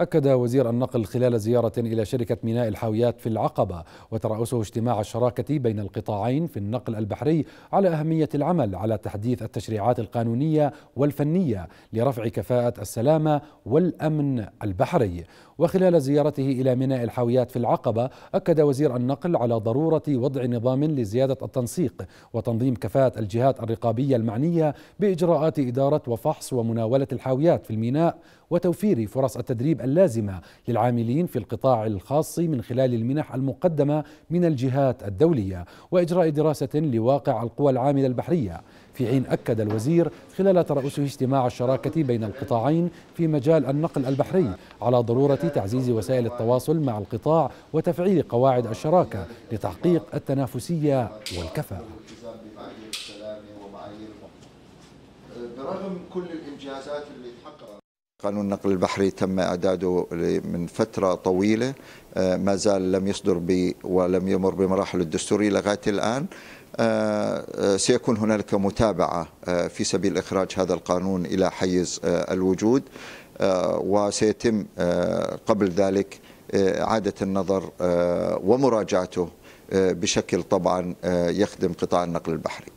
أكد وزير النقل خلال زيارة إلى شركة ميناء الحاويات في العقبة وترأسه اجتماع الشراكة بين القطاعين في النقل البحري على أهمية العمل على تحديث التشريعات القانونية والفنية لرفع كفاءة السلامة والأمن البحري وخلال زيارته إلى ميناء الحاويات في العقبة أكد وزير النقل على ضرورة وضع نظام لزيادة التنسيق وتنظيم كفاءة الجهات الرقابية المعنية بإجراءات إدارة وفحص ومناولة الحاويات في الميناء وتوفير فرص التدريب اللازمة للعاملين في القطاع الخاص من خلال المنح المقدمة من الجهات الدولية وإجراء دراسة لواقع القوى العاملة البحرية في حين أكد الوزير خلال ترأسه اجتماع الشراكة بين القطاعين في مجال النقل البحري على ضرورة تعزيز وسائل التواصل مع القطاع وتفعيل قواعد الشراكة لتحقيق التنافسية والكفاءة برغم كل الانجازات اللي تحققت قانون النقل البحري تم إعداده من فترة طويلة آه، ما زال لم يصدر ب ولم يمر بمراحل الدستورية لغاية الآن آه، آه، سيكون هنالك متابعة في سبيل إخراج هذا القانون إلى حيز الوجود وسيتم قبل ذلك إعادة النظر ومراجعته بشكل طبعا يخدم قطاع النقل البحري